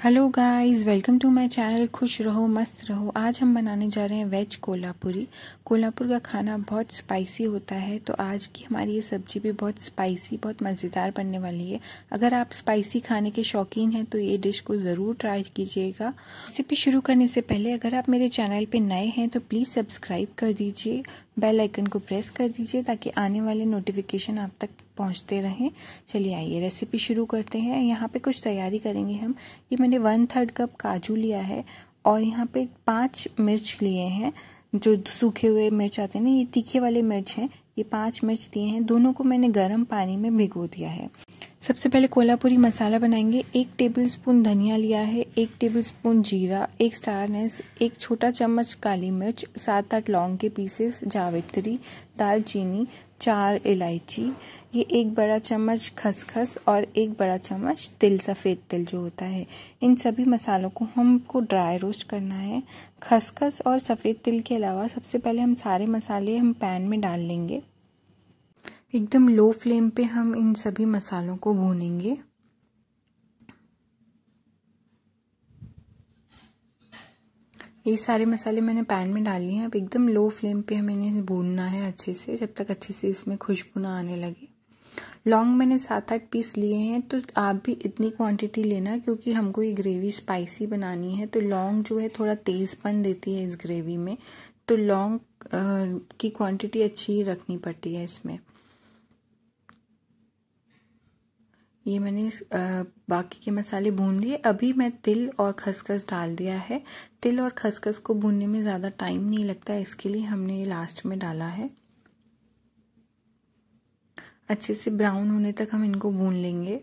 hello guys welcome to my channel खुश रहो मस्त रहो आज हम बनाने जा रहे हैं वेज कोल्हापुरी कोल्हापुर का खाना बहुत स्पाइसी होता है तो आज की हमारी ये सब्जी भी बहुत स्पाइसी बहुत मज़ेदार बनने वाली है अगर आप स्पाइसी खाने के शौकीन हैं तो ये डिश को ज़रूर ट्राई कीजिएगा रेसिपी शुरू करने से पहले अगर आप मेरे चैनल पर नए हैं तो प्लीज़ सब्सक्राइब कर दीजिए बेल आइकन को प्रेस कर दीजिए ताकि आने वाले नोटिफिकेशन आप तक पहुंचते रहें चलिए आइए रेसिपी शुरू करते हैं यहाँ पे कुछ तैयारी करेंगे हम ये मैंने वन थर्ड कप काजू लिया है और यहाँ पे पांच मिर्च लिए हैं जो सूखे हुए मिर्च आते हैं ना ये तीखे वाले मिर्च हैं ये पांच मिर्च लिए हैं दोनों को मैंने गर्म पानी में भिगो दिया है सबसे पहले कोल्हापुरी मसाला बनाएंगे एक टेबलस्पून धनिया लिया है एक टेबलस्पून जीरा एक स्टार एक छोटा चम्मच काली मिर्च सात आठ लौंग के पीसेस जावित्री दालचीनी चार इलायची ये एक बड़ा चम्मच खसखस और एक बड़ा चम्मच तिल सफ़ेद तिल जो होता है इन सभी मसालों को हमको ड्राई रोस्ट करना है खसखस और सफ़ेद तिल के अलावा सबसे पहले हम सारे मसाले हम पैन में डाल लेंगे एकदम लो फ्लेम पे हम इन सभी मसालों को भूनेंगे ये सारे मसाले मैंने पैन में डाल लिए हैं अब एकदम लो फ्लेम पे हमें इन्हें भूनना है अच्छे से जब तक अच्छे से इसमें खुशबू ना आने लगे लौंग मैंने सात आठ पीस लिए हैं तो आप भी इतनी क्वांटिटी लेना क्योंकि हमको ये ग्रेवी स्पाइसी बनानी है तो लौंग जो है थोड़ा तेज़पन देती है इस ग्रेवी में तो लौंग की क्वांटिटी अच्छी रखनी पड़ती है इसमें ये मैंने बाकी के मसाले भून लिए अभी मैं तिल और खसखस डाल दिया है तिल और खसखस को भूनने में ज़्यादा टाइम नहीं लगता इसके लिए हमने ये लास्ट में डाला है अच्छे से ब्राउन होने तक हम इनको भून लेंगे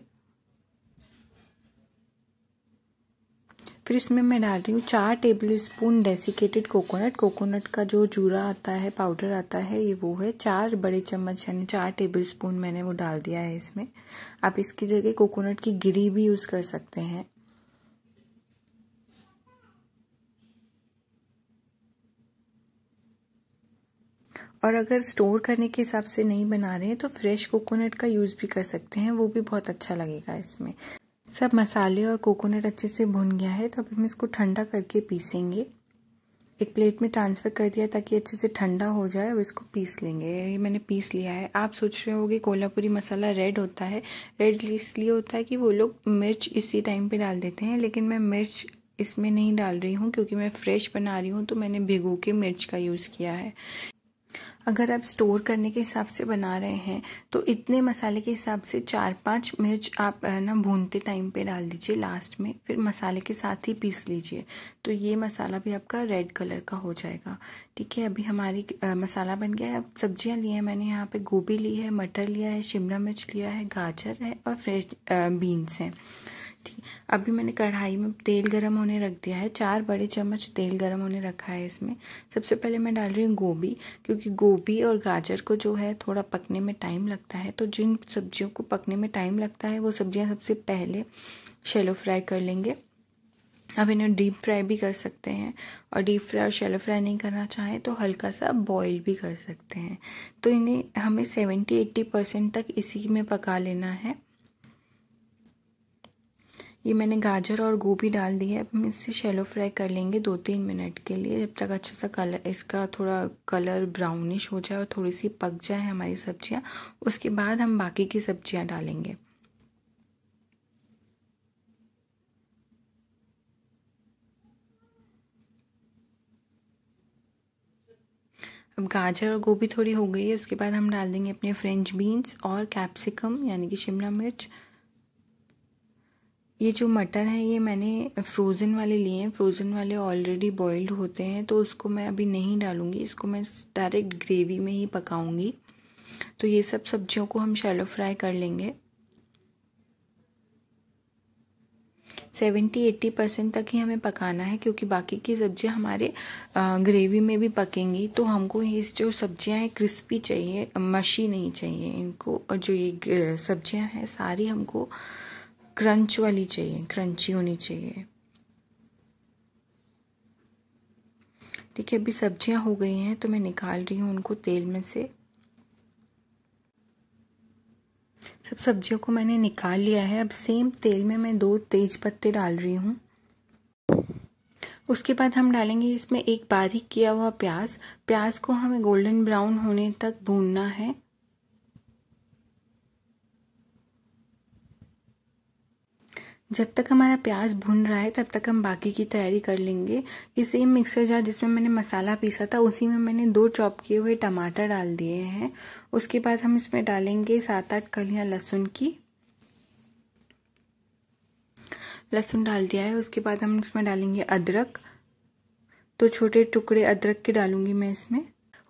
फिर इसमें मैं डाल रही हूँ चार tablespoon desiccated coconut coconut का जो जूरा आता है पाउडर आता है ये वो है चार बड़े चम्मच यानी चार टेबल स्पून मैंने वो डाल दिया है इसमें आप इसकी जगह कोकोनट की गिरी भी यूज़ कर सकते हैं और अगर स्टोर करने के हिसाब से नहीं बना रहे हैं तो फ्रेश कोकोनट का यूज़ भी कर सकते हैं वो भी बहुत अच्छा लगेगा इसमें सब मसाले और कोकोनट अच्छे से भुन गया है तो अब हम इसको ठंडा करके पीसेंगे एक प्लेट में ट्रांसफ़र कर दिया ताकि अच्छे से ठंडा हो जाए और इसको पीस लेंगे ये मैंने पीस लिया है आप सोच रहे होगे कोल्हापुरी मसाला रेड होता है रेड इसलिए होता है कि वो लोग मिर्च इसी टाइम पे डाल देते हैं लेकिन मैं मिर्च इसमें नहीं डाल रही हूँ क्योंकि मैं फ्रेश बना रही हूँ तो मैंने भिगो के मिर्च का यूज़ किया है अगर आप स्टोर करने के हिसाब से बना रहे हैं तो इतने मसाले के हिसाब से चार पांच मिर्च आप ना भूनते टाइम पे डाल दीजिए लास्ट में फिर मसाले के साथ ही पीस लीजिए तो ये मसाला भी आपका रेड कलर का हो जाएगा ठीक है अभी हमारी आ, मसाला बन गया है अब सब्जियां ली हैं मैंने यहाँ पे गोभी ली है मटर लिया है शिमला मिर्च लिया है गाजर है और फ्रेश बीन्स हैं ठीक अभी मैंने कढ़ाई में तेल गरम होने रख दिया है चार बड़े चम्मच तेल गरम होने रखा है इसमें सबसे पहले मैं डाल रही हूँ गोभी क्योंकि गोभी और गाजर को जो है थोड़ा पकने में टाइम लगता है तो जिन सब्जियों को पकने में टाइम लगता है वो सब्जियाँ सबसे पहले शेलो फ्राई कर लेंगे अब इन्हें डीप फ्राई भी कर सकते हैं और डीप फ्राई और शेलो फ्राई नहीं करना चाहें तो हल्का सा बॉईल भी कर सकते हैं तो इन्हें हमें सेवेंटी एट्टी परसेंट तक इसी में पका लेना है ये मैंने गाजर और गोभी डाल दी है अब हम इसे शेलो फ्राई कर लेंगे दो तीन मिनट के लिए जब तक अच्छा सा कलर इसका थोड़ा कलर ब्राउनिश हो जाए और थोड़ी सी पक जाए हमारी सब्जियां उसके बाद हम बाकी की सब्जियां डालेंगे अब गाजर और गोभी थोड़ी हो गई है उसके बाद हम डाल देंगे अपने फ्रेंच बीन्स और कैप्सिकम यानी कि शिमला मिर्च ये जो मटर है ये मैंने फ्रोज़न वाले लिए हैं फ्रोज़न वाले ऑलरेडी बॉइल्ड होते हैं तो उसको मैं अभी नहीं डालूंगी इसको मैं डायरेक्ट ग्रेवी में ही पकाऊंगी तो ये सब सब्जियों को हम शैलो फ्राई कर लेंगे सेवेंटी एट्टी परसेंट तक ही हमें पकाना है क्योंकि बाकी की सब्जियां हमारे ग्रेवी में भी पकेंगी तो हमको ये जो सब्जियां हैं क्रिस्पी चाहिए मशी नहीं चाहिए इनको जो ये सब्जियां हैं सारी हमको क्रंच वाली चाहिए क्रंची होनी चाहिए ठीक है अभी सब्जियां हो गई हैं तो मैं निकाल रही हूँ उनको तेल में से सब सब्जियों को मैंने निकाल लिया है अब सेम तेल में मैं दो तेज पत्ते डाल रही हूँ उसके बाद हम डालेंगे इसमें एक बारीक किया हुआ प्याज प्याज को हमें गोल्डन ब्राउन होने तक भूनना है जब तक हमारा प्याज भुन रहा है तब तक हम बाकी की तैयारी कर लेंगे ये सेम मिक्सर जार जिसमें मैंने मसाला पीसा था उसी में मैंने दो चॉप किए हुए टमाटर डाल दिए हैं उसके बाद हम इसमें डालेंगे सात आठ कलियाँ लहसुन की लहसुन डाल दिया है उसके बाद हम इसमें डालेंगे अदरक तो छोटे टुकड़े अदरक के डालूंगी मैं इसमें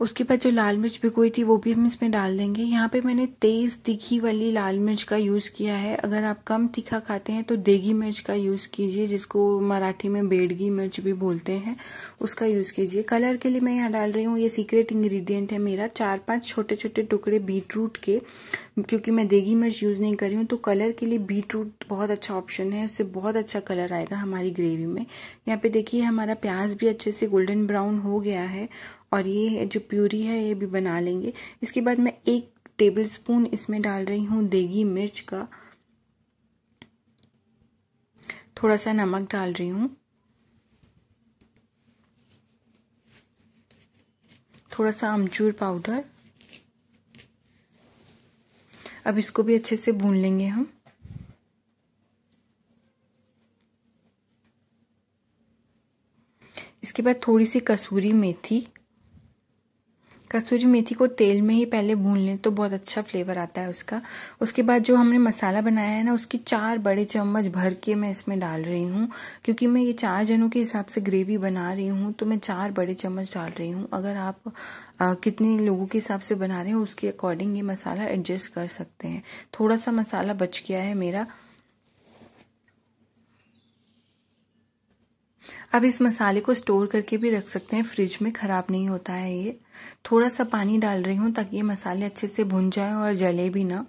उसके बाद जो लाल मिर्च भिगोई थी वो भी हम इसमें डाल देंगे यहाँ पे मैंने तेज़ तीखी वाली लाल मिर्च का यूज़ किया है अगर आप कम तीखा खाते हैं तो देगी मिर्च का यूज़ कीजिए जिसको मराठी में बेड़गी मिर्च भी बोलते हैं उसका यूज़ कीजिए कलर के लिए मैं यहाँ डाल रही हूँ ये सीक्रेट इंग्रेडिएंट है मेरा चार पाँच छोटे छोटे टुकड़े बीटरूट के क्योंकि मैं देगी मिर्च यूज़ नहीं कर रही हूँ तो कलर के लिए बीटरूट बहुत अच्छा ऑप्शन है उससे बहुत अच्छा कलर आएगा हमारी ग्रेवी में यहाँ पे देखिए हमारा प्याज भी अच्छे से गोल्डन ब्राउन हो गया है और ये जो प्यूरी है ये भी बना लेंगे इसके बाद मैं एक टेबल स्पून इसमें डाल रही हूँ देगी मिर्च का थोड़ा सा नमक डाल रही हूँ थोड़ा सा अमचूर पाउडर अब इसको भी अच्छे से भून लेंगे हम इसके बाद थोड़ी सी कसूरी मेथी कसूरी मेथी को तेल में ही पहले भून लें तो बहुत अच्छा फ्लेवर आता है उसका उसके बाद जो हमने मसाला बनाया है ना उसकी चार बड़े चम्मच भर के मैं इसमें डाल रही हूँ क्योंकि मैं ये चार जनों के हिसाब से ग्रेवी बना रही हूँ तो मैं चार बड़े चम्मच डाल रही हूँ अगर आप आ, कितने लोगों के हिसाब से बना रहे हो उसके अकॉर्डिंग ये मसाला एडजस्ट कर सकते हैं थोड़ा सा मसाला बच गया है मेरा अब इस मसाले को स्टोर करके भी रख सकते हैं फ्रिज में ख़राब नहीं होता है ये थोड़ा सा पानी डाल रही हूँ ताकि ये मसाले अच्छे से भुन जाए और जले भी ना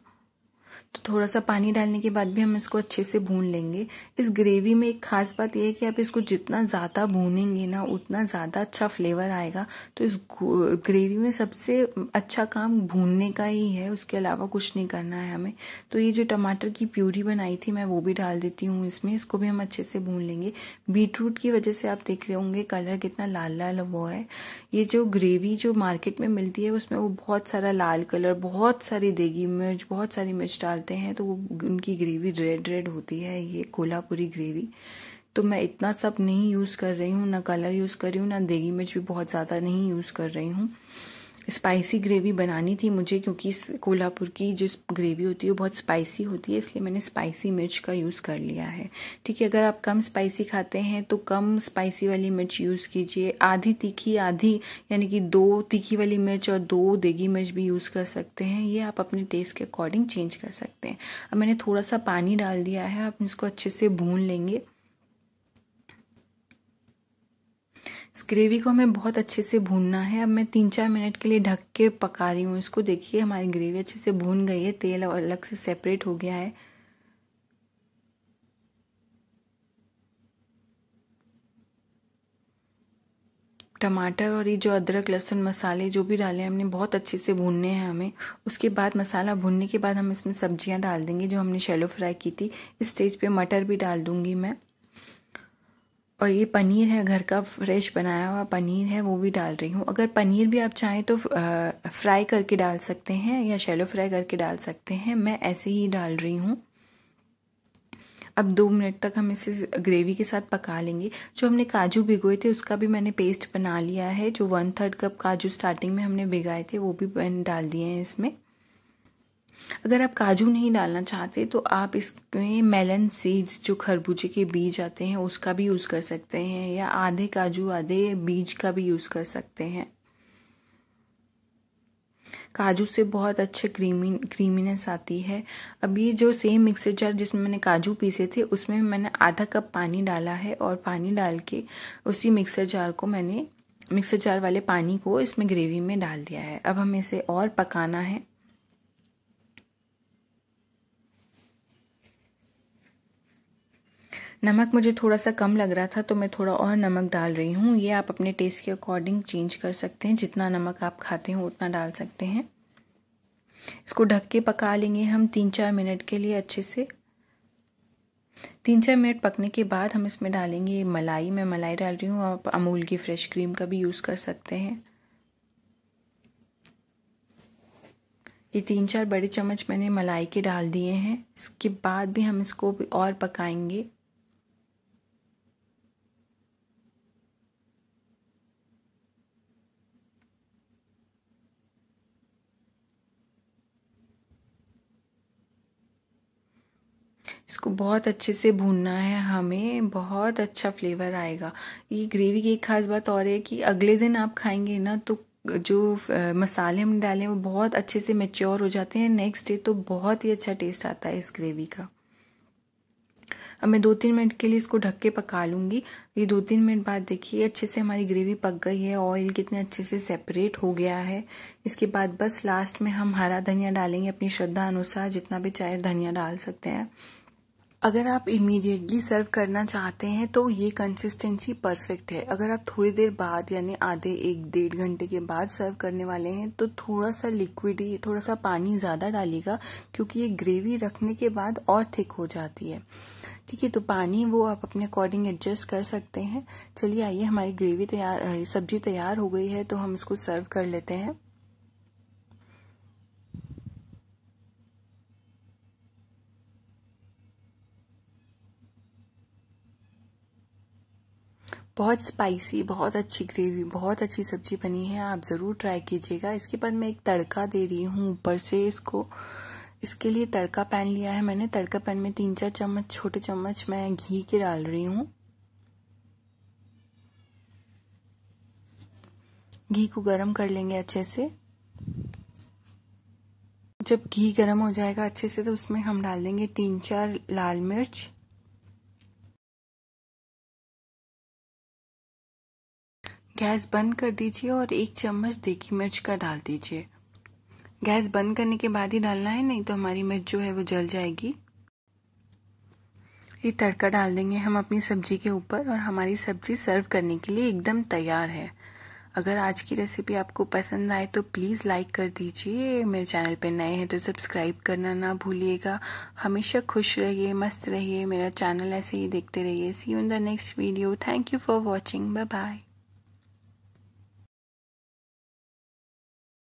तो थोड़ा सा पानी डालने के बाद भी हम इसको अच्छे से भून लेंगे इस ग्रेवी में एक खास बात यह है कि आप इसको जितना ज़्यादा भूनेंगे ना उतना ज़्यादा अच्छा फ्लेवर आएगा तो इस ग्रेवी में सबसे अच्छा काम भूनने का ही है उसके अलावा कुछ नहीं करना है हमें तो ये जो टमाटर की प्यूरी बनाई थी मैं वो भी डाल देती हूँ इसमें इसको भी हम अच्छे से भून लेंगे बीटरूट की वजह से आप देख रहे होंगे कलर कितना लाल लाल वो है ये जो ग्रेवी जो मार्केट में मिलती है उसमें वो बहुत सारा लाल कलर बहुत सारी देगी मिर्च बहुत सारी मिर्च डाल डालते हैं तो वो उनकी ग्रेवी रेड रेड होती है ये कोल्हापुरी ग्रेवी तो मैं इतना सब नहीं यूज़ कर रही हूँ ना कलर यूज़ कर रही हूँ ना देगी मिर्च भी बहुत ज़्यादा नहीं यूज़ कर रही हूँ स्पाइसी ग्रेवी बनानी थी मुझे क्योंकि कोल्हापुर की जो ग्रेवी होती है वो बहुत स्पाइसी होती है इसलिए मैंने स्पाइसी मिर्च का यूज़ कर लिया है ठीक है अगर आप कम स्पाइसी खाते हैं तो कम स्पाइसी वाली मिर्च यूज़ कीजिए आधी तीखी आधी यानी कि दो तीखी वाली मिर्च और दो देगी मिर्च भी यूज़ कर सकते हैं ये आप अपने टेस्ट के अकॉर्डिंग चेंज कर सकते हैं अब मैंने थोड़ा सा पानी डाल दिया है आप इसको अच्छे से भून लेंगे इस ग्रेवी को हमें बहुत अच्छे से भूनना है अब मैं तीन चार मिनट के लिए ढक के पका रही हूँ इसको देखिए हमारी ग्रेवी अच्छे से भून गई है तेल अलग से सेपरेट हो गया है टमाटर और ये जो अदरक लहसुन मसाले जो भी डाले हमने बहुत अच्छे से भूनने हैं हमें उसके बाद मसाला भूनने के बाद हम इसमें सब्जियां डाल देंगे जो हमने शेलो फ्राई की थी इस स्टेज पे मटर भी डाल दूंगी मैं और ये पनीर है घर का फ्रेश बनाया हुआ पनीर है वो भी डाल रही हूँ अगर पनीर भी आप चाहें तो फ्राई करके डाल सकते हैं या शैलो फ्राई करके डाल सकते हैं मैं ऐसे ही डाल रही हूँ अब दो मिनट तक हम इसे ग्रेवी के साथ पका लेंगे जो हमने काजू भिगोए थे उसका भी मैंने पेस्ट बना लिया है जो वन थर्ड कप काजू स्टार्टिंग में हमने भिगाए थे वो भी डाल दिए हैं इसमें अगर आप काजू नहीं डालना चाहते तो आप इसमें मेलन सीड्स जो खरबूजे के बीज आते हैं उसका भी यूज़ कर सकते हैं या आधे काजू आधे बीज का भी यूज़ कर सकते हैं काजू से बहुत अच्छे क्रीमी क्रीमीनेस आती है अब ये जो सेम मिक्सर जार जिसमें मैंने काजू पीसे थे उसमें मैंने आधा कप पानी डाला है और पानी डाल के उसी मिक्सर जार को मैंने मिक्सर जार वाले पानी को इसमें ग्रेवी में डाल दिया है अब हम इसे और पकाना है नमक मुझे थोड़ा सा कम लग रहा था तो मैं थोड़ा और नमक डाल रही हूँ ये आप अपने टेस्ट के अकॉर्डिंग चेंज कर सकते हैं जितना नमक आप खाते हो उतना डाल सकते हैं इसको ढक के पका लेंगे हम तीन चार मिनट के लिए अच्छे से तीन चार मिनट पकने के बाद हम इसमें डालेंगे मलाई मैं मलाई डाल रही हूँ आप अमूल की फ्रेश क्रीम का भी यूज़ कर सकते हैं ये तीन चार बड़े चम्मच मैंने मलाई के डाल दिए हैं इसके बाद भी हम इसको और पकाएंगे इसको बहुत अच्छे से भूनना है हमें बहुत अच्छा फ्लेवर आएगा ये ग्रेवी की एक खास बात और है कि अगले दिन आप खाएंगे ना तो जो मसाले हम डालें वो बहुत अच्छे से मेच्योर हो जाते हैं नेक्स्ट डे तो बहुत ही अच्छा टेस्ट आता है इस ग्रेवी का अब मैं दो तीन मिनट के लिए इसको ढक के पका लूंगी ये दो तीन मिनट बाद देखिए अच्छे से हमारी ग्रेवी पक गई है ऑयल कितने अच्छे से सेपरेट हो गया है इसके बाद बस लास्ट में हम हरा धनिया डालेंगे अपनी श्रद्धा अनुसार जितना भी चाहे धनिया डाल सकते हैं अगर आप इमीडिएटली सर्व करना चाहते हैं तो ये कंसिस्टेंसी परफेक्ट है अगर आप थोड़ी देर बाद यानी आधे एक डेढ़ घंटे के बाद सर्व करने वाले हैं तो थोड़ा सा लिक्विड ही थोड़ा सा पानी ज़्यादा डालिएगा क्योंकि ये ग्रेवी रखने के बाद और थिक हो जाती है ठीक है तो पानी वो आप अपने अकॉर्डिंग एडजस्ट कर सकते हैं चलिए आइए हमारी ग्रेवी तैयार सब्जी तैयार हो गई है तो हम इसको सर्व कर लेते हैं बहुत स्पाइसी बहुत अच्छी ग्रेवी बहुत अच्छी सब्जी बनी है आप ज़रूर ट्राई कीजिएगा इसके बाद मैं एक तड़का दे रही हूँ ऊपर से इसको इसके लिए तड़का पैन लिया है मैंने तड़का पैन में तीन चार चम्मच छोटे चम्मच मैं घी के डाल रही हूँ घी को गरम कर लेंगे अच्छे से जब घी गरम हो जाएगा अच्छे से तो उसमें हम डाल देंगे तीन चार लाल मिर्च गैस बंद कर दीजिए और एक चम्मच देखी मिर्च का डाल दीजिए गैस बंद करने के बाद ही डालना है नहीं तो हमारी मिर्च जो है वो जल जाएगी ये तड़का डाल देंगे हम अपनी सब्जी के ऊपर और हमारी सब्जी सर्व करने के लिए एकदम तैयार है अगर आज की रेसिपी आपको पसंद आए तो प्लीज़ लाइक कर दीजिए मेरे चैनल पर नए हैं तो सब्सक्राइब करना ना भूलिएगा हमेशा खुश रहिए मस्त रहिए मेरा चैनल ऐसे ही देखते रहिए see in the next video thank you for watching bye bye